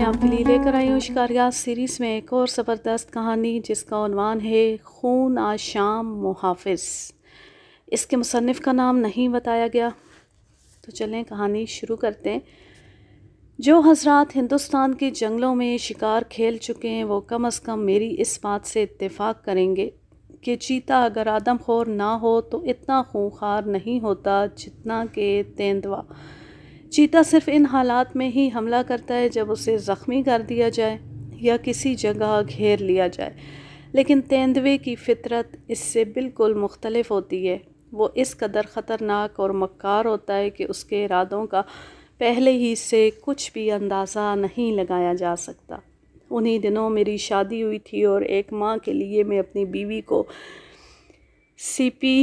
मैं आपके लिए लेकर आई हूँ शिकारिया सीरीज़ में एक और ज़बरदस्त कहानी जिसका अनवान है खून आ शाम मुहाफ़ इसके मुसनफ़ का नाम नहीं बताया गया तो चलें कहानी शुरू करते हैं जो हजरात हिंदुस्तान के जंगलों में शिकार खेल चुके हैं वो कम अज़ कम मेरी इस बात से इतफ़ाक़ करेंगे कि चीता अगर आदमखोर ना हो तो इतना खूंखार नहीं होता जितना कि तेंदवा चीता सिर्फ इन हालात में ही हमला करता है जब उसे ज़ख्मी कर दिया जाए या किसी जगह घेर लिया जाए लेकिन तेंदुए की फितरत इससे बिल्कुल मुख्तलफ होती है वो इस कदर ख़तरनाक और मक्कार होता है कि उसके इरादों का पहले ही से कुछ भी अंदाज़ा नहीं लगाया जा सकता उन्हीं दिनों मेरी शादी हुई थी और एक माह के लिए मैं अपनी बीवी को सीपी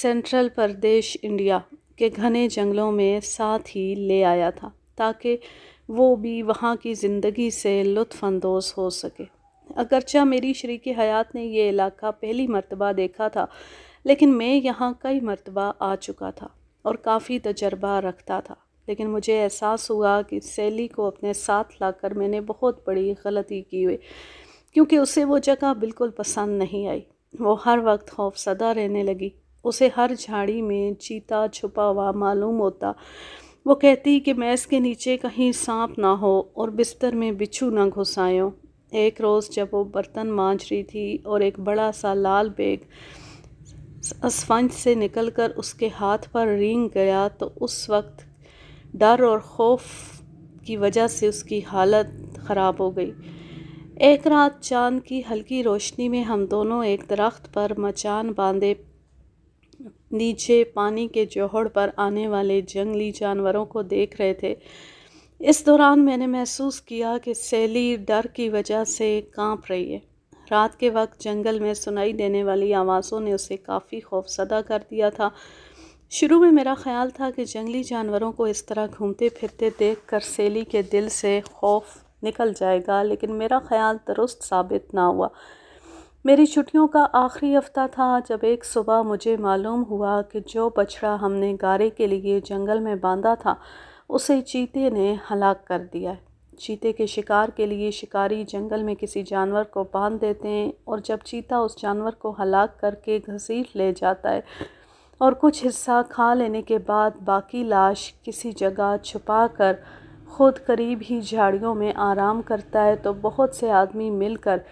सेंट्रल प्रदेश इंडिया के घने जंगलों में साथ ही ले आया था ताकि वो भी वहाँ की ज़िंदगी से लुफानंदोज़ हो सके अगरचा मेरी शरीक हयात ने यह इलाका पहली मरतबा देखा था लेकिन मैं यहाँ कई मरतबा आ चुका था और काफ़ी तजर्बा रखता था लेकिन मुझे एहसास हुआ कि सैली को अपने साथ लाकर मैंने बहुत बड़ी गलती की हुई क्योंकि उसे वो जगह बिल्कुल पसंद नहीं आई वो हर वक्त खौफसदा रहने लगी उसे हर झाड़ी में चीता छुपा हुआ मालूम होता वो कहती कि मैं इसके नीचे कहीं सांप ना हो और बिस्तर में बिच्छू ना घुसायो एक रोज़ जब वो बर्तन मांझ रही थी और एक बड़ा सा लाल बैग स्पंज से निकलकर उसके हाथ पर रेंग गया तो उस वक्त डर और खौफ की वजह से उसकी हालत ख़राब हो गई एक रात चांद की हल्की रोशनी में हम दोनों एक दरख्त पर मचान बांधे नीचे पानी के जोहड़ पर आने वाले जंगली जानवरों को देख रहे थे इस दौरान मैंने महसूस किया कि सैली डर की वजह से कांप रही है रात के वक्त जंगल में सुनाई देने वाली आवाज़ों ने उसे काफ़ी खौफसदा कर दिया था शुरू में मेरा ख्याल था कि जंगली जानवरों को इस तरह घूमते फिरते देख कर सैली के दिल से खौफ निकल जाएगा लेकिन मेरा ख्याल दुरुस्त साबित ना हुआ मेरी छुट्टियों का आखिरी हफ्ता था जब एक सुबह मुझे मालूम हुआ कि जो बछड़ा हमने गारे के लिए जंगल में बांधा था उसे चीते ने हलाक कर दिया है चीते के शिकार के लिए शिकारी जंगल में किसी जानवर को बांध देते हैं और जब चीता उस जानवर को हलाक करके घसीट ले जाता है और कुछ हिस्सा खा लेने के बाद बाकी लाश किसी जगह छुपा कर खुद करीब ही झाड़ियों में आराम करता है तो बहुत से आदमी मिलकर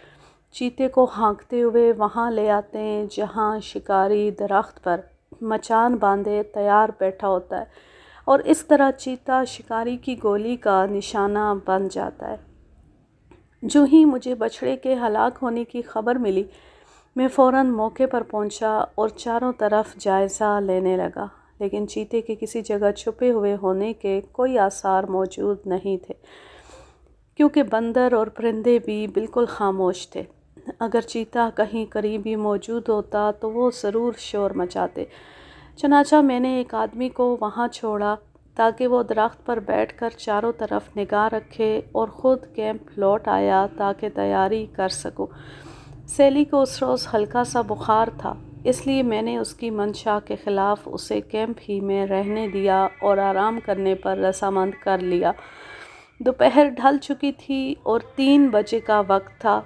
चीते को हाँकते हुए वहाँ ले आते हैं जहाँ शिकारी दरख्त पर मचान बांधे तैयार बैठा होता है और इस तरह चीता शिकारी की गोली का निशाना बन जाता है जो ही मुझे बछड़े के हलाक होने की खबर मिली मैं फ़ौर मौके पर पहुंचा और चारों तरफ जायज़ा लेने लगा लेकिन चीते के किसी जगह छुपे हुए होने के कोई आसार मौजूद नहीं थे क्योंकि बंदर और परिंदे भी बिल्कुल खामोश थे अगर चीता कहीं करीबी मौजूद होता तो वो ज़रूर शोर मचाते चनाचा मैंने एक आदमी को वहाँ छोड़ा ताकि वो दरख्त पर बैठकर चारों तरफ निगाह रखे और ख़ुद कैंप लौट आया ताकि तैयारी कर सकूं। सैली को उस रोज़ हल्का सा बुखार था इसलिए मैंने उसकी मंशा के ख़िलाफ़ उसे कैंप ही में रहने दिया और आराम करने पर रसामंद कर लिया दोपहर ढल चुकी थी और तीन बजे का वक्त था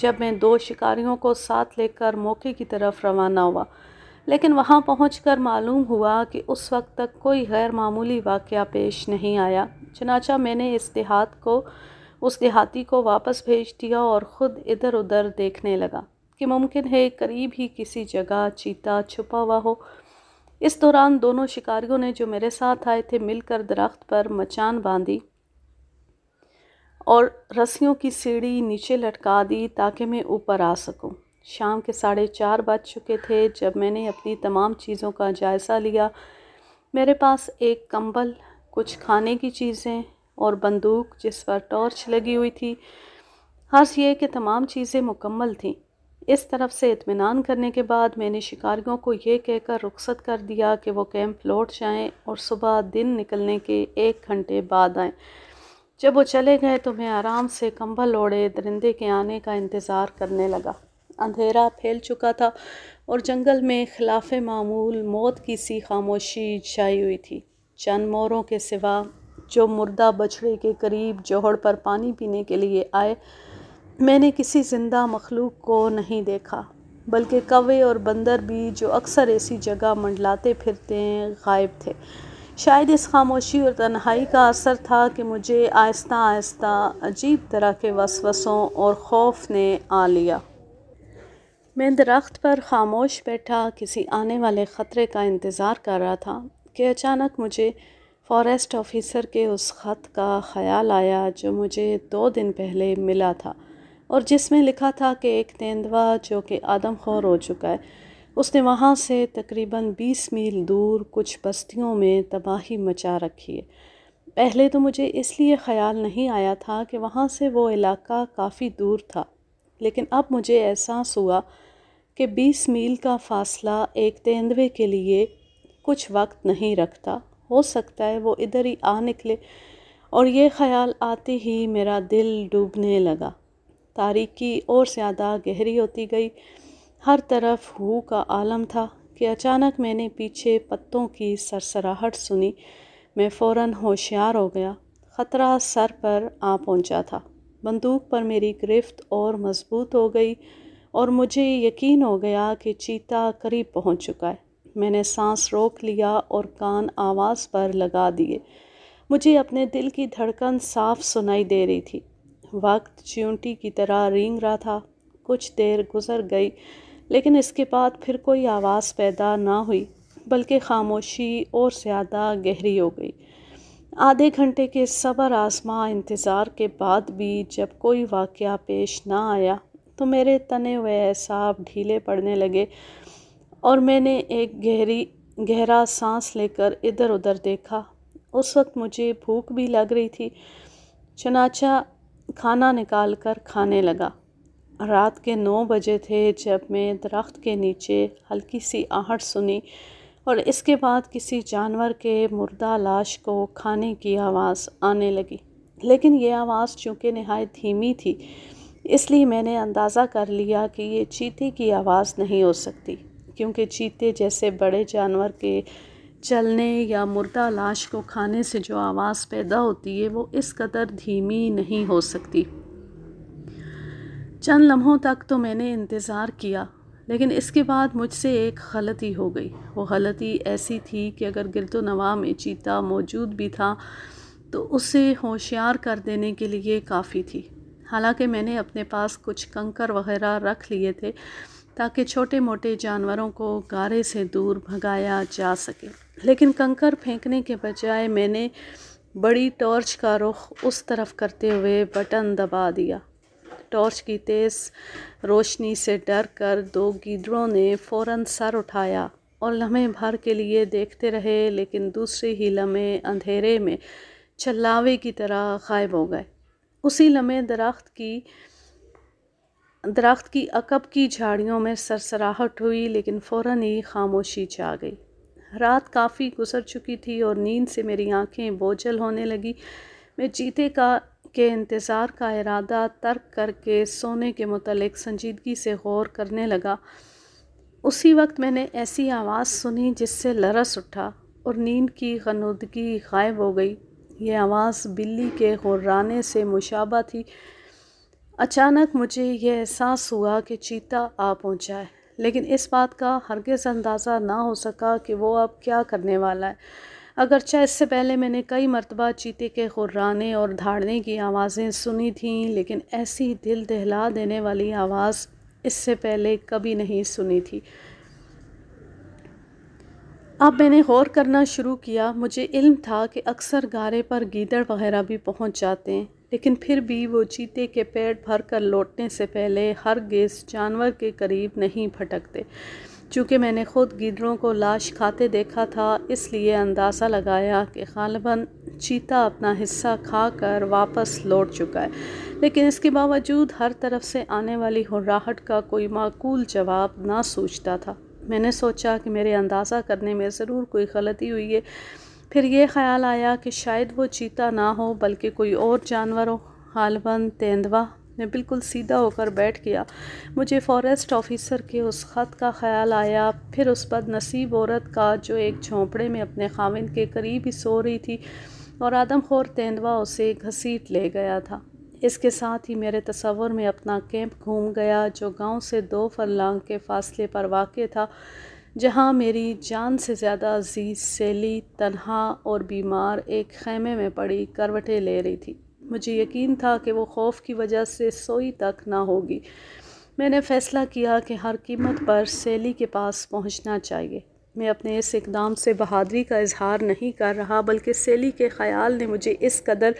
जब मैं दो शिकारियों को साथ लेकर मौके की तरफ रवाना हुआ लेकिन वहाँ पहुँच कर मालूम हुआ कि उस वक्त तक कोई गैर मामूली वाक़ पेश नहीं आया चनाचा मैंने इस देहात को उस देहाती को वापस भेज दिया और ख़ुद इधर उधर देखने लगा कि मुमकिन है करीब ही किसी जगह चीता छुपा हुआ हो इस दौरान दोनों शिकारियों ने जो मेरे साथ आए थे मिलकर दरख्त पर मचान बांधी और रस्सियों की सीढ़ी नीचे लटका दी ताकि मैं ऊपर आ सकूं। शाम के साढ़े चार बज चुके थे जब मैंने अपनी तमाम चीज़ों का जायज़ा लिया मेरे पास एक कंबल कुछ खाने की चीज़ें और बंदूक जिस पर टॉर्च लगी हुई थी हर्ष ये कि तमाम चीज़ें मुकम्मल थीं इस तरफ से इतमान करने के बाद मैंने शिकारियों को ये कहकर रुखसत कर दिया कि वो कैंप लौट जाएं और सुबह दिन निकलने के एक घंटे बाद आएं जब वो चले गए तो मैं आराम से कंबल ओढ़े दरिंदे के आने का इंतज़ार करने लगा अंधेरा फैल चुका था और जंगल में खिलाफ मामूल मौत की सी खामोशी छाई हुई थी चंद मोरों के सिवा जो मुर्दा बछड़े के करीब जोहड़ पर पानी पीने के लिए आए मैंने किसी ज़िंदा मखलूक को नहीं देखा बल्कि कवे और बंदर भी जो अक्सर ऐसी जगह मंडलाते फिरते गायब थे शायद इस खामोशी और तन्हाई का असर था कि मुझे आहिस्ता आहिस्ता अजीब तरह के वसवसों और खौफ ने आ लिया मैं दरख्त पर खामोश बैठा किसी आने वाले ख़तरे का इंतज़ार कर रहा था कि अचानक मुझे फॉरेस्ट ऑफिसर के उस ख़त का ख्याल आया जो मुझे दो दिन पहले मिला था और जिसमें लिखा था कि एक तेंदवा जो कि आदमखोर हो चुका है उसने वहाँ से तकरीबन बीस मील दूर कुछ बस्तियों में तबाही मचा रखी है पहले तो मुझे इसलिए ख़्याल नहीं आया था कि वहाँ से वो इलाका काफ़ी दूर था लेकिन अब मुझे एहसास हुआ कि बीस मील का फ़ासला एक तेंदवे के लिए कुछ वक्त नहीं रखता हो सकता है वो इधर ही आ निकले और ये ख्याल आते ही मेरा दिल डूबने लगा तारीकी और ज़्यादा गहरी होती गई हर तरफ हु का आलम था कि अचानक मैंने पीछे पत्तों की सरसराहट सुनी मैं फ़ौर होशियार हो गया ख़तरा सर पर आ पहुंचा था बंदूक पर मेरी गिरफ्त और मजबूत हो गई और मुझे यकीन हो गया कि चीता करीब पहुंच चुका है मैंने सांस रोक लिया और कान आवाज़ पर लगा दिए मुझे अपने दिल की धड़कन साफ सुनाई दे रही थी वक्त च्यूटी की तरह रेंग रहा था कुछ देर गुजर गई लेकिन इसके बाद फिर कोई आवाज़ पैदा ना हुई बल्कि खामोशी और ज़्यादा गहरी हो गई आधे घंटे के सबर आसमां इंतज़ार के बाद भी जब कोई वाक़ पेश ना आया तो मेरे तने हुए एहसाब ढीले पड़ने लगे और मैंने एक गहरी गहरा सांस लेकर इधर उधर देखा उस वक्त मुझे भूख भी लग रही थी चनाचा खाना निकाल कर खाने लगा रात के नौ बजे थे जब मैं दरख्त के नीचे हल्की सी आहट सुनी और इसके बाद किसी जानवर के मुर्दा लाश को खाने की आवाज़ आने लगी लेकिन ये आवाज़ चूँकि नहायत धीमी थी इसलिए मैंने अंदाज़ा कर लिया कि ये चीते की आवाज़ नहीं हो सकती क्योंकि चीते जैसे बड़े जानवर के चलने या मुर्दा लाश को खाने से जो आवाज़ पैदा होती है वो इस कदर धीमी नहीं हो सकती चंद लम्हों तक तो मैंने इंतज़ार किया लेकिन इसके बाद मुझसे एक गलती हो गई वो गलती ऐसी थी कि अगर गिरत नवा में चीता मौजूद भी था तो उसे होशियार कर देने के लिए काफ़ी थी हालांकि मैंने अपने पास कुछ कंकर वगैरह रख लिए थे ताकि छोटे मोटे जानवरों को गारे से दूर भगाया जा सके लेकिन कंकर फेंकने के बजाय मैंने बड़ी टॉर्च का रुख उस तरफ करते हुए बटन दबा दिया टॉर्च की तेज़ रोशनी से डर कर दो गीदड़ों ने फ़ौरन सर उठाया और लम्हे भर के लिए देखते रहे लेकिन दूसरे ही लम्हे अंधेरे में छलावे की तरह गायब हो गए उसी लम्हे दरख्त की दरख्त की अकब की झाड़ियों में सरसराहट हुई लेकिन फ़ौर ही खामोशी छा गई रात काफ़ी गुजर चुकी थी और नींद से मेरी आंखें बोझल होने लगी मैं चीते का के इंतज़ार का इरादा तर्क करके सोने के मतलब संजीदगी से गौर करने लगा उसी वक्त मैंने ऐसी आवाज़ सुनी जिससे लरस उठा और नींद की गनूदगी गायब हो गई ये आवाज़ बिल्ली के हुर्राने से मुशाबा थी अचानक मुझे यह एहसास हुआ कि चीता आ पहुँचा है लेकिन इस बात का हरगिज़ अंदाज़ा ना हो सका कि वो अब क्या करने वाला है अगरचे इससे पहले मैंने कई मरतबा चीते के खुर्राने और धाड़ने की आवाज़ें सुनी थीं लेकिन ऐसी दिल दहला देने वाली आवाज़ इससे पहले कभी नहीं सुनी थी अब मैंने गौर करना शुरू किया मुझे इल्म था कि अक्सर गारे पर गीदड़ वगैरह भी पहुंच जाते हैं लेकिन फिर भी वो चीते के पेट भर कर लौटने से पहले हर गेस जानवर के करीब नहीं भटकते चूँकि मैंने ख़ुद गिदड़ों को लाश खाते देखा था इसलिए अंदाज़ा लगाया कि गालबा चीता अपना हिस्सा खाकर वापस लौट चुका है लेकिन इसके बावजूद हर तरफ से आने वाली हुर्राहट का कोई माकूल जवाब ना सोचता था मैंने सोचा कि मेरे अंदाज़ा करने में ज़रूर कोई गलती हुई है फिर ये ख्याल आया कि शायद वो चीता ना हो बल्कि कोई और जानवर हो गालबा तेंदवा ने बिल्कुल सीधा होकर बैठ गया मुझे फॉरेस्ट ऑफिसर के उस ख़त का ख्याल आया फिर उस बद नसीब औरत का जो एक झोंपड़े में अपने खाविंद के करीब ही सो रही थी और आदमखोर तेंदवा उसे घसीट ले गया था इसके साथ ही मेरे तस्वर में अपना कैंप घूम गया जो गांव से दो फरलांग के फासले पर वाक़ था जहां मेरी जान से ज़्यादा अजीज़ सैली तनहा और बीमार एक खेमे में पड़ी करवटें ले रही थी मुझे यकीन था कि वो खौफ की वजह से सोई तक ना होगी मैंने फ़ैसला किया कि हर कीमत पर सैली के पास पहुंचना चाहिए मैं अपने इस इकदाम से बहादरी का इजहार नहीं कर रहा बल्कि सैली के ख़्याल ने मुझे इस कदर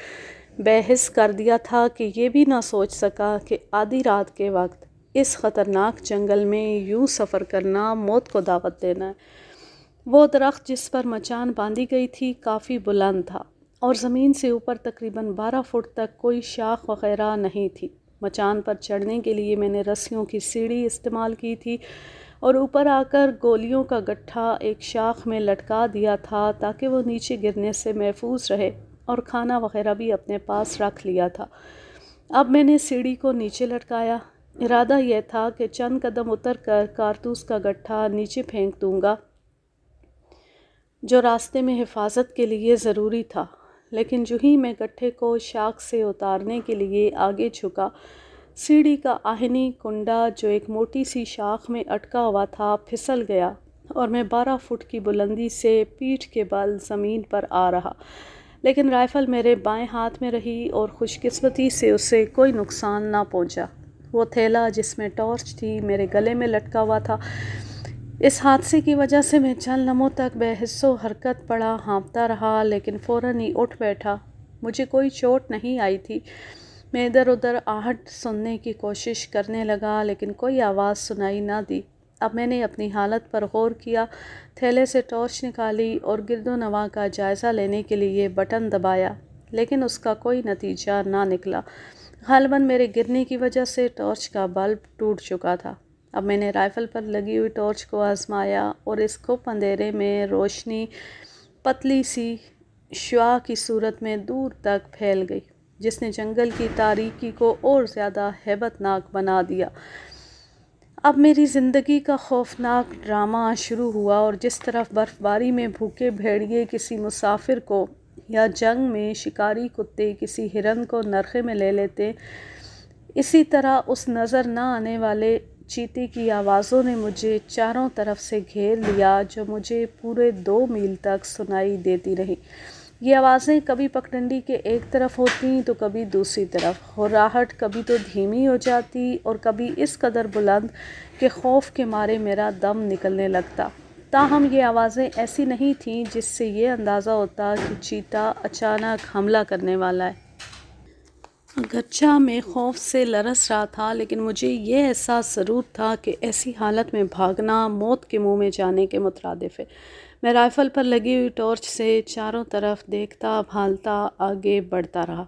बहस कर दिया था कि यह भी ना सोच सका कि आधी रात के वक्त इस ख़तरनाक जंगल में यूं सफ़र करना मौत को दावत देना है वो दरख्त जिस पर मचान बांधी गई थी काफ़ी बुलंद था और ज़मीन से ऊपर तकरीबन बारह फुट तक कोई शाख वगैरह नहीं थी मचान पर चढ़ने के लिए मैंने रस्सियों की सीढ़ी इस्तेमाल की थी और ऊपर आकर गोलियों का गट्ठा एक शाख में लटका दिया था ताकि वो नीचे गिरने से महफूज रहे और खाना वगैरह भी अपने पास रख लिया था अब मैंने सीढ़ी को नीचे लटकाया इरादा यह था कि चंद कदम उतर कर कारतूस का गट्ठा नीचे फेंक दूंगा जो रास्ते में हिफाजत के लिए ज़रूरी था लेकिन जो ही मैं गट्ठे को शाख से उतारने के लिए आगे झुका सीढ़ी का आहनी कुंडा जो एक मोटी सी शाख में अटका हुआ था फिसल गया और मैं बारह फुट की बुलंदी से पीठ के बल ज़मीन पर आ रहा लेकिन राइफ़ल मेरे बाएं हाथ में रही और खुशकिस्मती से उसे कोई नुकसान ना पहुंचा। वो थैला जिसमें टॉर्च थी मेरे गले में लटका हुआ था इस हादसे की वजह से मैं चंद लम्हों तक बेहसो हरकत पड़ा हाँपता रहा लेकिन फ़ौर ही उठ बैठा मुझे कोई चोट नहीं आई थी मैं इधर उधर आहट सुनने की कोशिश करने लगा लेकिन कोई आवाज़ सुनाई ना दी अब मैंने अपनी हालत पर गौर किया थैले से टॉर्च निकाली और नवा का जायज़ा लेने के लिए बटन दबाया लेकिन उसका कोई नतीजा ना निकला हलबन मेरे गिरने की वजह से टॉर्च का बल्ब टूट चुका था अब मैंने राइफ़ल पर लगी हुई टॉर्च को आजमाया और इसको अंधेरे में रोशनी पतली सी शुआ की सूरत में दूर तक फैल गई जिसने जंगल की तारीकी को और ज़्यादा हैबतनाक बना दिया अब मेरी ज़िंदगी का खौफनाक ड्रामा शुरू हुआ और जिस तरफ बर्फ़बारी में भूखे भेड़िए किसी मुसाफिर को या जंग में शिकारी कुत्ते किसी हिरन को नरखे में ले लेते इसी तरह उस नज़र ना आने वाले चीते की आवाज़ों ने मुझे चारों तरफ से घेर लिया जो मुझे पूरे दो मील तक सुनाई देती रही ये आवाज़ें कभी पकडंडी के एक तरफ होती तो कभी दूसरी तरफ होराहट कभी तो धीमी हो जाती और कभी इस कदर बुलंद के खौफ के मारे मेरा दम निकलने लगता ताहम ये आवाज़ें ऐसी नहीं थीं जिससे ये अंदाज़ा होता कि चीता अचानक हमला करने वाला है अगरचा मैं खौफ से लरस रहा था लेकिन मुझे ये एहसास ज़रूर था कि ऐसी हालत में भागना मौत के मुंह में जाने के मुतरदफ़ है मैं राइफ़ल पर लगी हुई टॉर्च से चारों तरफ देखता भालता आगे बढ़ता रहा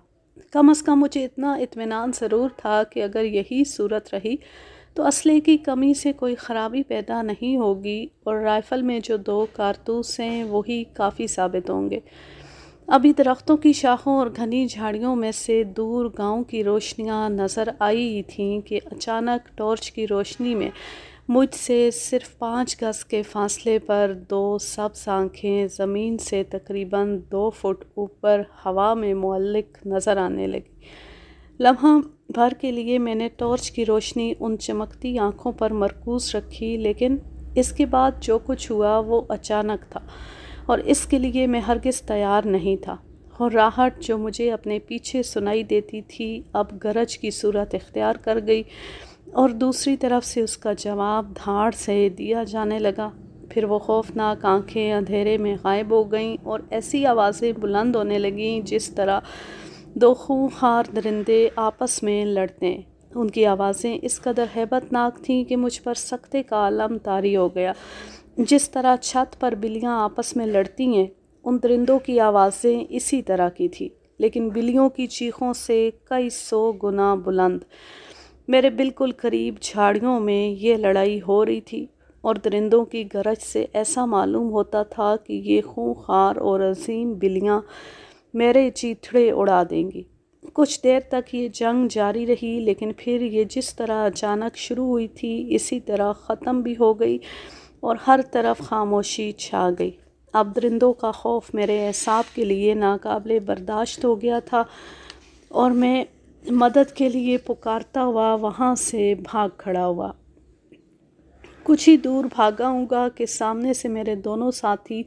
कम अज़ कम मुझे इतना इतमान ज़रूर था कि अगर यही सूरत रही तो असले की कमी से कोई ख़राबी पैदा नहीं होगी और राइफ़ल में जो दो कारतूस हैं वही काफ़ी साबित होंगे अभी दरख्तों की शाखों और घनी झाड़ियों में से दूर गांव की रोशनियां नज़र आई थीं कि अचानक टॉर्च की रोशनी में मुझसे सिर्फ पाँच गज के फासले पर दो सब्ज आँखें ज़मीन से तकरीबन दो फुट ऊपर हवा में मलिक नज़र आने लगी लम्हा भर के लिए मैंने टॉर्च की रोशनी उन चमकती आँखों पर मरकूज रखी लेकिन इसके बाद जो कुछ हुआ वो अचानक था और इसके लिए मैं हरगिज़ तैयार नहीं था और राहट जो मुझे अपने पीछे सुनाई देती थी अब गरज की सूरत इख्तियार कर गई और दूसरी तरफ से उसका जवाब धाड़ से दिया जाने लगा फिर वो खौफनाक आंखें अंधेरे में गायब हो गईं और ऐसी आवाज़ें बुलंद होने लगें जिस तरह दो खूंखार दरिंदे आपस में लड़ते उनकी आवाज़ें इस कदर हैबतनाक थीं कि मुझ पर सख्ते का आलम तारी हो गया जिस तरह छत पर बिल्लियाँ आपस में लड़ती हैं उन दरिंदों की आवाज़ें इसी तरह की थी लेकिन बिल्लियों की चीखों से कई सौ गुना बुलंद मेरे बिल्कुल करीब झाड़ियों में ये लड़ाई हो रही थी और दरिंदों की गरज से ऐसा मालूम होता था कि ये खूंखार और अजीम बिल्लियाँ मेरे चीथड़े उड़ा देंगी कुछ देर तक ये जंग जारी रही लेकिन फिर ये जिस तरह अचानक शुरू हुई थी इसी तरह ख़त्म भी हो गई और हर तरफ खामोशी छा गई अब दरिंदों का खौफ मेरे एसाब के लिए नाकबिल बर्दाश्त हो गया था और मैं मदद के लिए पुकारता हुआ वहाँ से भाग खड़ा हुआ कुछ ही दूर भागा हूँगा कि सामने से मेरे दोनों साथी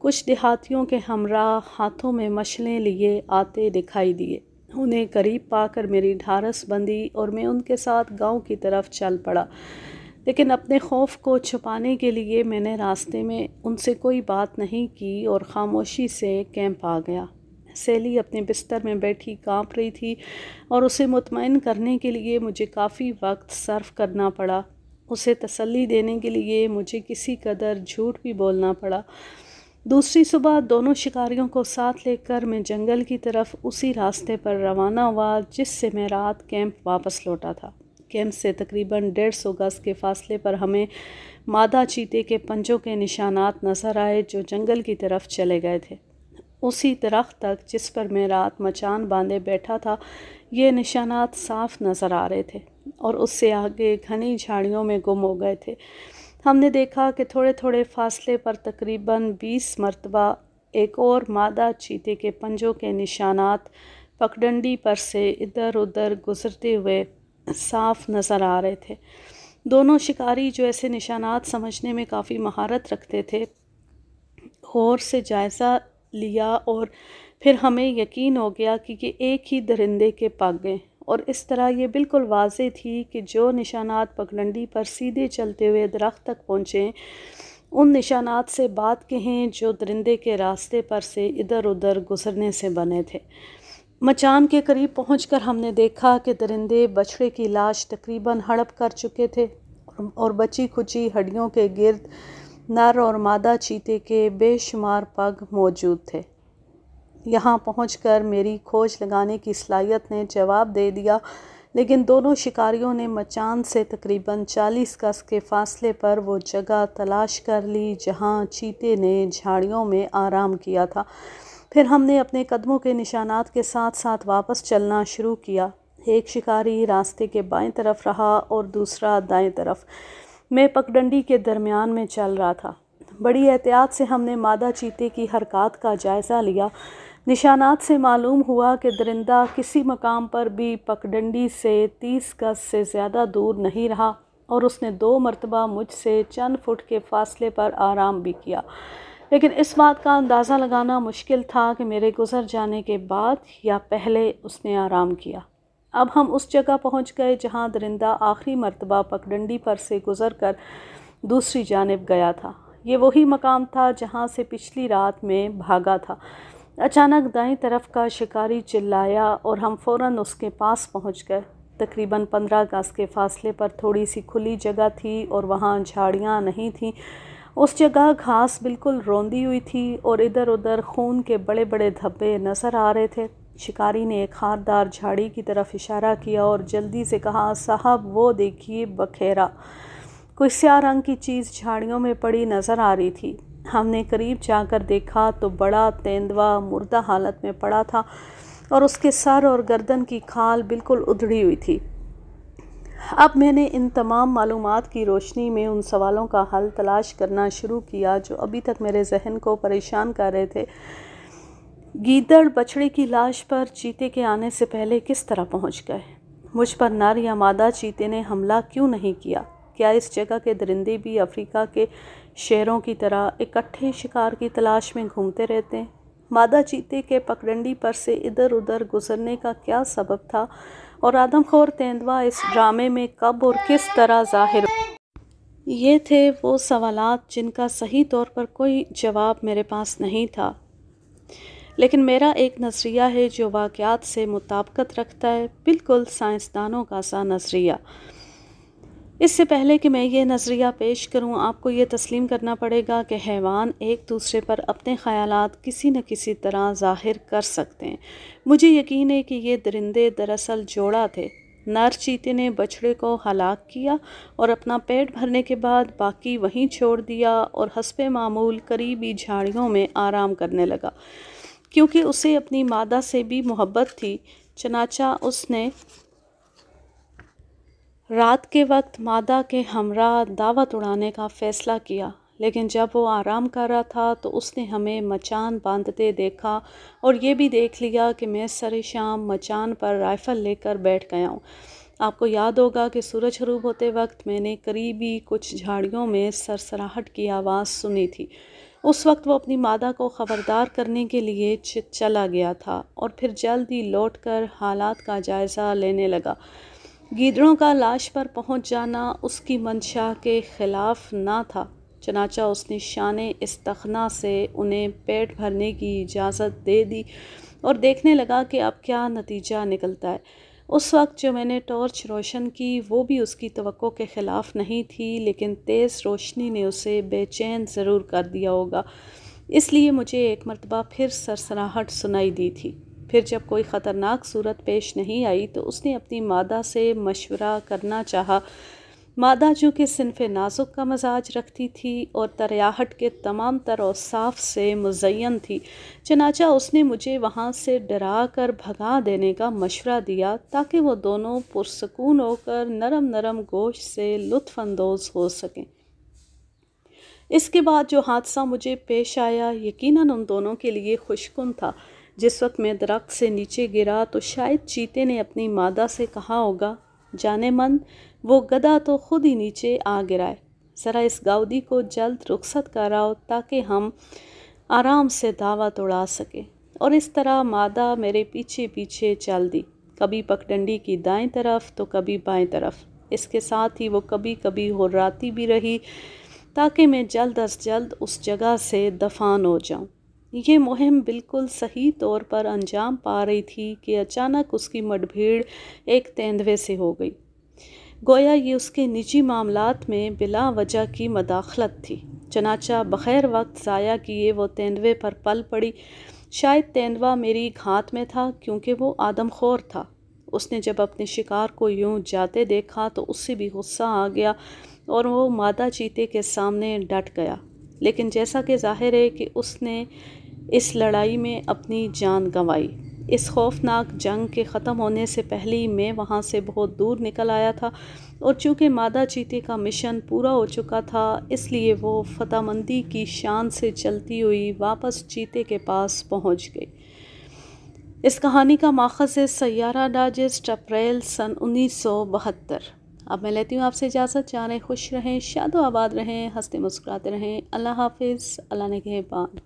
कुछ देहातियों के हमरा हाथों में मछलें लिए आते दिखाई दिए उन्हें करीब पाकर मेरी ढारस बंधी और मैं उनके साथ गांव की तरफ चल पड़ा लेकिन अपने खौफ को छुपाने के लिए मैंने रास्ते में उनसे कोई बात नहीं की और ख़ामोशी से कैंप आ गया सैली अपने बिस्तर में बैठी कांप रही थी और उसे मुतमिन करने के लिए मुझे काफ़ी वक्त सर्व करना पड़ा उसे तसल्ली देने के लिए मुझे किसी कदर झूठ भी बोलना पड़ा दूसरी सुबह दोनों शिकारियों को साथ लेकर मैं जंगल की तरफ उसी रास्ते पर रवाना हुआ जिससे मैं रात कैंप वापस लौटा था कैंप से तकरीबन डेढ़ सौ गज़ के फासले पर हमें मादा चीते के पंजों के निशानात नज़र आए जो जंगल की तरफ चले गए थे उसी दरख्त तक जिस पर मैं रात मचान बांधे बैठा था ये निशानात साफ नज़र आ रहे थे और उससे आगे घनी झाड़ियों में गुम हो गए थे हमने देखा कि थोड़े थोड़े फासले पर तकरीबन बीस मरतबा एक और मादा चीते के पंजों के निशानात पकडंडी पर से इधर उधर गुजरते हुए साफ नज़र आ रहे थे दोनों शिकारी जो ऐसे निशानात समझने में काफ़ी महारत रखते थे और से जायज़ा लिया और फिर हमें यकीन हो गया कि ये एक ही दरिंदे के पग हैं और इस तरह ये बिल्कुल वाज थी कि जो निशानात पगडंडी पर सीधे चलते हुए दरख्त तक पहुँचे उन निशानात से बात कहें जो दरिंदे के रास्ते पर से इधर उधर गुजरने से बने थे मचान के करीब कर हमने देखा कि दरिंदे बछड़े की लाश तकरीबन हड़प कर चुके थे और बची खुची हड्डियों के गिर्द नर और मादा चीते के बेशुमार पग मौजूद थे यहाँ कर मेरी खोज लगाने की सलाहियत ने जवाब दे दिया लेकिन दोनों शिकारियों ने मचान से तकरीबन 40 गज के फासले पर वो जगह तलाश कर ली जहाँ चीते ने झाड़ियों में आराम किया था फिर हमने अपने कदमों के निशानात के साथ साथ वापस चलना शुरू किया एक शिकारी रास्ते के बाएं तरफ रहा और दूसरा दाएं तरफ मैं पगडंडी के दरमियान में चल रहा था बड़ी एहतियात से हमने मादा चीते की हरकत का जायज़ा लिया निशानात से मालूम हुआ कि दरिंदा किसी मकाम पर भी पगडंडी से तीस गज से ज़्यादा दूर नहीं रहा और उसने दो मरतबा मुझसे चंद फुट के फासले पर आराम भी किया लेकिन इस बात का अंदाज़ा लगाना मुश्किल था कि मेरे गुज़र जाने के बाद या पहले उसने आराम किया अब हम उस जगह पहुंच गए जहां दरिंदा आखिरी मरतबा पगडंडी पर से गुज़र कर दूसरी जानब गया था ये वही मकाम था जहां से पिछली रात में भागा था अचानक दाई तरफ का शिकारी चिल्लाया और हम फौरन उसके पास पहुंच गए तकरीबन पंद्रह गज़ के फासले पर थोड़ी सी खुली जगह थी और वहाँ झाड़ियाँ नहीं थीं उस जगह घास बिल्कुल रौंदी हुई थी और इधर उधर खून के बड़े बड़े धब्बे नज़र आ रहे थे शिकारी ने एक हाथदार झाड़ी की तरफ इशारा किया और जल्दी से कहा साहब वो देखिए बखेरा कोई स्या रंग की चीज़ झाड़ियों में पड़ी नज़र आ रही थी हमने करीब जाकर देखा तो बड़ा तेंदवा मुर्दा हालत में पड़ा था और उसके सर और गर्दन की खाल बिल्कुल उधड़ी हुई थी अब मैंने इन तमाम मालूम की रोशनी में उन सवालों का हल तलाश करना शुरू किया जो अभी तक मेरे जहन को परेशान कर रहे थे गीदड़ बछड़े की लाश पर चीते के आने से पहले किस तरह पहुंच गए मुझ पर नर या मादा चीते ने हमला क्यों नहीं किया क्या इस जगह के दरिंदे भी अफ्रीका के शहरों की तरह इकट्ठे शिकार की तलाश में घूमते रहते हैं मादा चीते के पकड़ंडी पर से इधर उधर गुजरने का क्या सबब था और आदम खोर तेंदवा इस ड्रामे में कब और किस तरह जाहिर ये थे वो सवाल जिनका सही तौर पर कोई जवाब मेरे पास नहीं था लेकिन मेरा एक नज़रिया है जो वाक़ात से मुताबकत रखता है बिल्कुल साइंसदानों का सा नज़रिया इससे पहले कि मैं ये नज़रिया पेश करूं आपको ये तस्लीम करना पड़ेगा कि हैवान एक दूसरे पर अपने ख़यालात किसी न किसी तरह ज़ाहिर कर सकते हैं मुझे यकीन है कि ये दरिंदे दरअसल जोड़ा थे नर चीते ने बछड़े को हलाक किया और अपना पेट भरने के बाद बाकी वहीं छोड़ दिया और हसब मामूल करीबी झाड़ियों में आराम करने लगा क्योंकि उसे अपनी मादा से भी मोहब्बत थी चनाचा उसने रात के वक्त मादा के हमरा दावत उड़ाने का फ़ैसला किया लेकिन जब वो आराम कर रहा था तो उसने हमें मचान बांधते देखा और ये भी देख लिया कि मैं सर शाम मचान पर राइफ़ल लेकर बैठ गया हूँ आपको याद होगा कि सूरज हरूब होते वक्त मैंने करीबी कुछ झाड़ियों में सरसराहट की आवाज़ सुनी थी उस वक्त वो अपनी मादा को ख़बरदार करने के लिए चला गया था और फिर जल्द ही लौट कर हालात का जायज़ा लेने लगा गीदड़ों का लाश पर पहुंच जाना उसकी मंशा के ख़िलाफ़ ना था चनाचा उसने शान इस्तखना से उन्हें पेट भरने की इजाज़त दे दी और देखने लगा कि अब क्या नतीजा निकलता है उस वक्त जो मैंने टॉर्च रोशन की वो भी उसकी तो के ख़िलाफ़ नहीं थी लेकिन तेज़ रोशनी ने उसे बेचैन ज़रूर कर दिया होगा इसलिए मुझे एक मरतबा फिर सरसराहट सुनाई दी थी फिर जब कोई ख़तरनाक सूरत पेश नहीं आई तो उसने अपनी मादा से मशवरा करना चाहा मादा जो कि सिनफ नाजुक का मजाज रखती थी और तरियाहट के तमाम तर साफ से मुजैन थी चनाचा उसने मुझे वहाँ से डरा कर भगा देने का मशवरा दिया ताकि वो दोनों पुरसकून होकर नरम नरम गोश से लुफ़ानंदोज़ हो सकें इसके बाद जो हादसा मुझे पेश आया यकीनन उन दोनों के लिए खुशकुन था जिस वक्त मैं दरख्त से नीचे गिरा तो शायद चीते ने अपनी मादा से कहा होगा जाने मन वो गदा तो खुद ही नीचे आ गिराए ज़रा इस गाउदी को जल्द रुखसत कराओ ताकि हम आराम से दावा तोड़ा सकें और इस तरह मादा मेरे पीछे पीछे चल दी कभी पगडंडी की दाएं तरफ तो कभी बाएं तरफ इसके साथ ही वो कभी कभी होर्राती भी रही ताकि मैं जल्द अज जल्द उस जगह से दफान हो जाऊं। ये मुहिम बिल्कुल सही तौर पर अंजाम पा रही थी कि अचानक उसकी मठभेड़ एक तेंदवे से हो गई गोया ये उसके निजी मामलात में बिला वजह की मदाखलत थी चनाचा बखैर वक्त ज़ाया किए वो तेंदवे पर पल पड़ी शायद तेंदवा मेरी घात में था क्योंकि वो आदमखोर था उसने जब अपने शिकार को यूं जाते देखा तो उससे भी गुस्सा आ गया और वो मादा चीते के सामने डट गया लेकिन जैसा कि जाहिर है कि उसने इस लड़ाई में अपनी जान गंवाई इस खौफनाक जंग के ख़त्म होने से पहले ही मैं वहाँ से बहुत दूर निकल आया था और चूँकि मादा चीते का मिशन पूरा हो चुका था इसलिए वो फतामंदी की शान से चलती हुई वापस चीते के पास पहुँच गई इस कहानी का माखज़ है सैारा डाजस्ट अप्रैल सन उन्नीस सौ बहत्तर अब मैं लेती हूँ आपसे इजाज़त जाने खुश रहें शादो आबाद रहें हंसते मुस्कुराते रहें अल्लाह हाफिज़ अल्लाह ने कहे पान